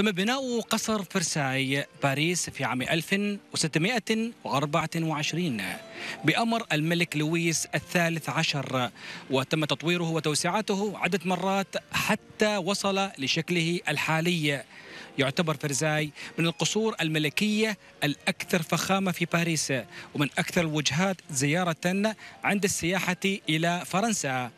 تم بناء قصر فرساي باريس في عام 1624 بأمر الملك لويس الثالث عشر وتم تطويره وتوسعته عدة مرات حتى وصل لشكله الحالي يعتبر فرزاي من القصور الملكية الأكثر فخامة في باريس ومن أكثر الوجهات زيارة عند السياحة إلى فرنسا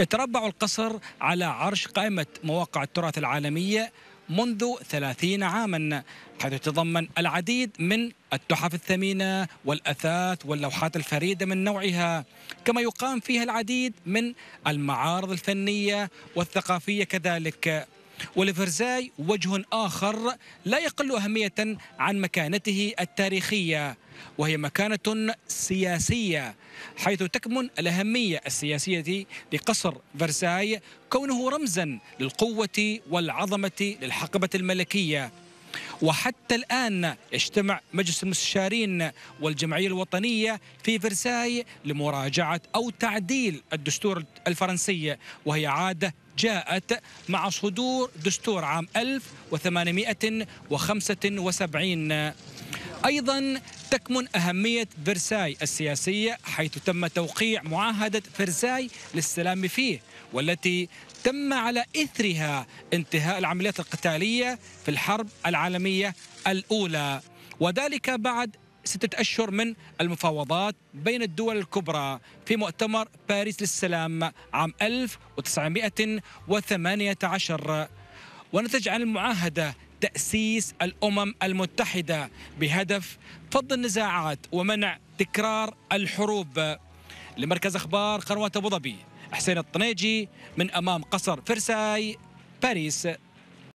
يتربع القصر على عرش قائمة مواقع التراث العالمية منذ ثلاثين عاما حيث تتضمن العديد من التحف الثمينة والأثاث واللوحات الفريدة من نوعها كما يقام فيها العديد من المعارض الفنية والثقافية كذلك ولفرزاي وجه آخر لا يقل أهمية عن مكانته التاريخية وهي مكانة سياسية حيث تكمن الأهمية السياسية لقصر فرساي كونه رمزا للقوة والعظمة للحقبة الملكية وحتى الآن اجتمع مجلس المستشارين والجمعية الوطنية في فرساي لمراجعة أو تعديل الدستور الفرنسي وهي عادة جاءت مع صدور دستور عام 1875 أيضا تكمن أهمية فرساي السياسية حيث تم توقيع معاهدة فرساي للسلام فيه والتي تم على إثرها انتهاء العمليات القتالية في الحرب العالمية الأولى وذلك بعد ستة أشهر من المفاوضات بين الدول الكبرى في مؤتمر باريس للسلام عام 1918 ونتج عن المعاهدة تأسيس الأمم المتحدة بهدف فض النزاعات ومنع تكرار الحروب لمركز أخبار قنوات أبو ظبي حسين الطنيجي من أمام قصر فرساي باريس